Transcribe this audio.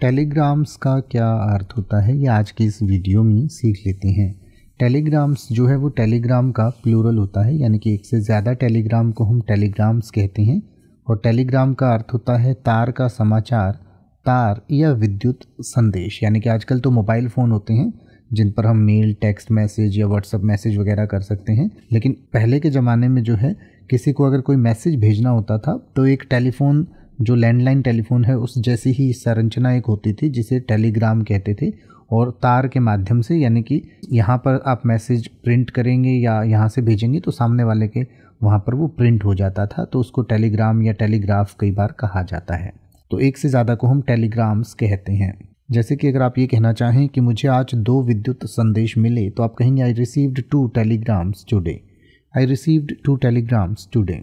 telegrams का क्या अर्थ होता है ये आज के इस वीडियो में सीख लेते हैं टेलीग्राम्स जो है वो टेलीग्राम का प्लूरल होता है यानी कि एक से ज़्यादा टेलीग्राम को हम टेलीग्राम्स कहते हैं और टेलीग्राम का अर्थ होता है तार का समाचार तार या विद्युत संदेश यानी कि आजकल तो मोबाइल फ़ोन होते हैं जिन पर हम मेल टेक्स्ट मैसेज या व्हाट्सअप मैसेज वगैरह कर सकते हैं लेकिन पहले के ज़माने में जो है किसी को अगर कोई मैसेज भेजना होता था तो एक टेलीफोन जो लैंडलाइन टेलीफोन है उस जैसी ही संरचना एक होती थी जिसे टेलीग्राम कहते थे और तार के माध्यम से यानी कि यहाँ पर आप मैसेज प्रिंट करेंगे या यहाँ से भेजेंगे तो सामने वाले के वहाँ पर वो प्रिंट हो जाता था तो उसको टेलीग्राम या टेलीग्राफ कई बार कहा जाता है तो एक से ज़्यादा को हम टेलीग्राम्स कहते हैं जैसे कि अगर आप ये कहना चाहें कि मुझे आज दो विद्युत संदेश मिले तो आप कहेंगे I received two telegrams today I received two telegrams today